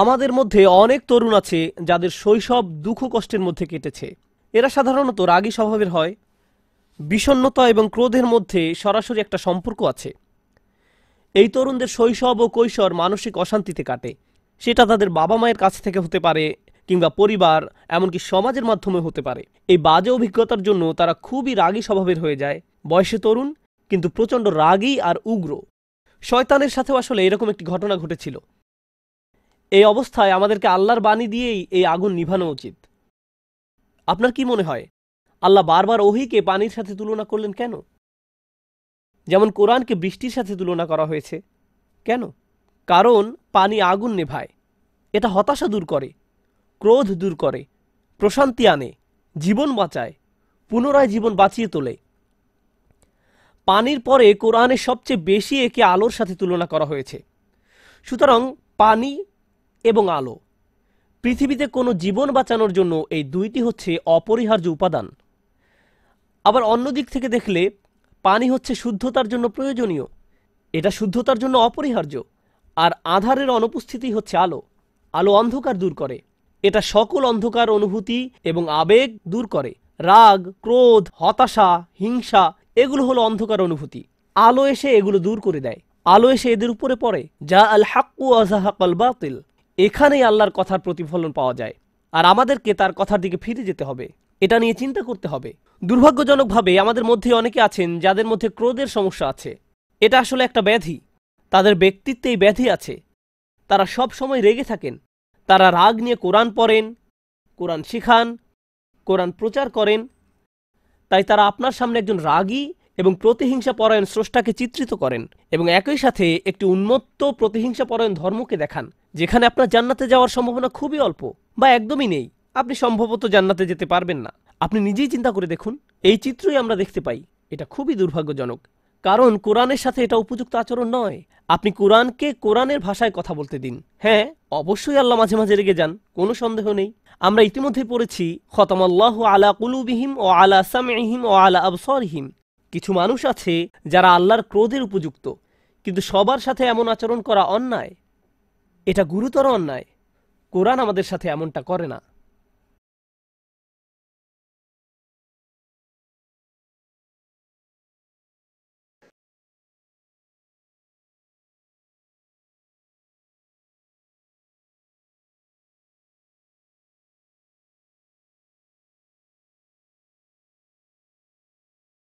আমাদের মধ্যে অনেক তরুণ আছে যাদের শৈশব দুঃখ কষ্টের মধ্যে কেটেছে এরা সাধারণত রাগী স্বভাবের হয় বিষণ্নতা এবং ক্রোধের মধ্যে সরাসরি একটা সম্পর্ক আছে এই তরুণদের শৈশব ও কৈশোর মানসিক অশান্তিতে কাটে সেটা তাদের বাবা মায়ের কাছ থেকে হতে পারে কিংবা পরিবার এমনকি সমাজের মাধ্যমে হতে পারে এই বাজে অভিজ্ঞতার জন্য তারা খুবই রাগী স্বভাবের হয়ে যায় বয়সে তরুণ কিন্তু প্রচণ্ড রাগী আর উগ্র শয়তানের সাথেও আসলে এরকম একটি ঘটনা ঘটেছিল এই অবস্থায় আমাদেরকে আল্লাহর বাণী দিয়েই এই আগুন নিভানো উচিত আপনার কি মনে হয় আল্লাহ বারবার ওহিকে পানির সাথে তুলনা করলেন কেন যেমন কোরআনকে বৃষ্টির সাথে তুলনা করা হয়েছে কেন কারণ পানি আগুন নেভায় এটা হতাশা দূর করে ক্রোধ দূর করে প্রশান্তি আনে জীবন বাঁচায় পুনরায় জীবন বাঁচিয়ে তোলে পানির পরে কোরআনে সবচেয়ে বেশি একে আলোর সাথে তুলনা করা হয়েছে সুতরাং পানি এবং আলো পৃথিবীতে কোনো জীবন বাঁচানোর জন্য এই দুইটি হচ্ছে অপরিহার্য উপাদান আবার অন্য দিক থেকে দেখলে পানি হচ্ছে শুদ্ধতার জন্য প্রয়োজনীয় এটা শুদ্ধতার জন্য অপরিহার্য আর আধারের অনুপস্থিতি হচ্ছে আলো আলো অন্ধকার দূর করে এটা সকল অন্ধকার অনুভূতি এবং আবেগ দূর করে রাগ ক্রোধ হতাশা হিংসা এগুলো হলো অন্ধকার অনুভূতি আলো এসে এগুলো দূর করে দেয় আলো এসে এদের উপরে পড়ে যা আল হাক্কু আজাহাক বাতিল এখানেই আল্লাহর কথার প্রতিফলন পাওয়া যায় আর আমাদেরকে তার কথার দিকে ফিরে যেতে হবে এটা নিয়ে চিন্তা করতে হবে দুর্ভাগ্যজনকভাবে আমাদের মধ্যে অনেকে আছেন যাদের মধ্যে ক্রোধের সমস্যা আছে এটা আসলে একটা ব্যাধি তাদের ব্যক্তিত্বেই ব্যাধি আছে তারা সব সময় রেগে থাকেন তারা রাগ নিয়ে কোরআন পড়েন কোরআন শিখান কোরআন প্রচার করেন তাই তারা আপনার সামনে একজন রাগী এবং প্রতিহিংসা পরায়ণ স্রষ্টাকে চিত্রিত করেন এবং একই সাথে একটি উন্মত্ত প্রতিহিংসা পরায়ণ ধর্মকে দেখান যেখানে আপনার জান্নাতে যাওয়ার সম্ভাবনা খুবই অল্প বা একদমই নেই আপনি সম্ভবত জান্নাতে যেতে পারবেন না আপনি নিজেই চিন্তা করে দেখুন এই চিত্রই আমরা দেখতে পাই এটা খুবই দুর্ভাগ্যজনক কারণ কোরআনের সাথে এটা উপযুক্ত আচরণ নয় আপনি কোরআনকে কোরআনের ভাষায় কথা বলতে দিন হ্যাঁ অবশ্যই আল্লাহ মাঝে মাঝে রেগে যান কোনো সন্দেহ নেই আমরা ইতিমধ্যে পড়েছি খতমাল্লাহ আলা কুলুবিহিম ও আলা সামহিম ও আলা আবসরহিম কিছু মানুষ আছে যারা আল্লাহর ক্রোধের উপযুক্ত কিন্তু সবার সাথে এমন আচরণ করা অন্যায় এটা গুরুতর অন্যায় কোরআন আমাদের সাথে এমনটা করে না